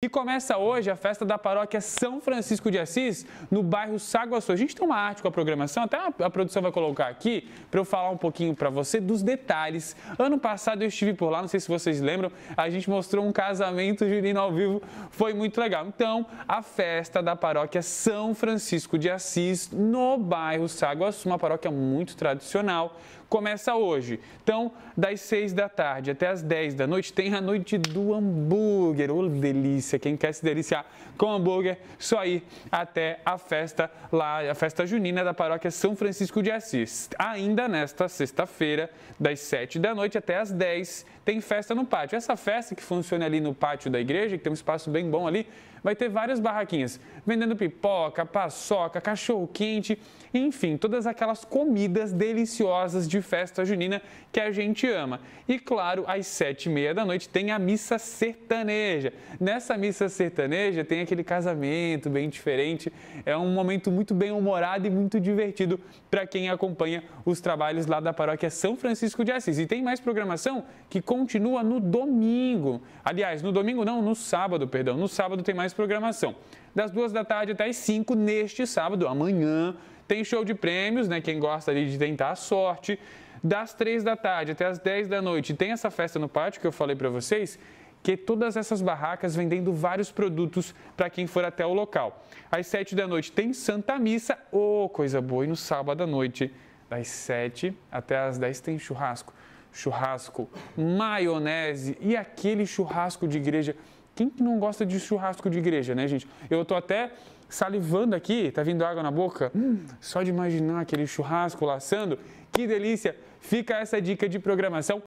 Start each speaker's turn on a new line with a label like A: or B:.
A: E começa hoje a festa da paróquia São Francisco de Assis, no bairro Saguaçu. A gente tem uma arte com a programação, até a produção vai colocar aqui, para eu falar um pouquinho para você dos detalhes. Ano passado eu estive por lá, não sei se vocês lembram, a gente mostrou um casamento junino ao vivo, foi muito legal. Então, a festa da paróquia São Francisco de Assis, no bairro Saguaçu, uma paróquia muito tradicional, começa hoje. Então, das 6 da tarde até as 10 da noite, tem a noite do hambúrguer, ô oh, delícia! delícia. Quem quer se deliciar com hambúrguer, só ir até a festa lá, a festa junina da paróquia São Francisco de Assis. Ainda nesta sexta-feira, das 7 da noite até as 10, tem festa no pátio. Essa festa que funciona ali no pátio da igreja, que tem um espaço bem bom ali, vai ter várias barraquinhas vendendo pipoca, paçoca, cachorro-quente, enfim, todas aquelas comidas deliciosas de festa junina que a gente ama. E claro, às sete e meia da noite tem a missa sertaneja. Nessa missa sertaneja tem aquele casamento bem diferente, é um momento muito bem humorado e muito divertido para quem acompanha os trabalhos lá da paróquia São Francisco de Assis. E tem mais programação que continua no domingo. Aliás, no domingo não, no sábado, perdão. No sábado tem mais programação. Das duas da da tarde até as 5 neste sábado, amanhã. Tem show de prêmios, né? Quem gosta ali de tentar a sorte. Das 3 da tarde até as 10 da noite tem essa festa no pátio que eu falei para vocês que todas essas barracas vendendo vários produtos para quem for até o local. Às sete da noite tem Santa Missa, oh, coisa boa, e no sábado à noite, das sete até as dez tem churrasco. Churrasco, maionese e aquele churrasco de igreja quem que não gosta de churrasco de igreja, né, gente? Eu tô até salivando aqui, tá vindo água na boca. Hum, só de imaginar aquele churrasco laçando, que delícia! Fica essa dica de programação.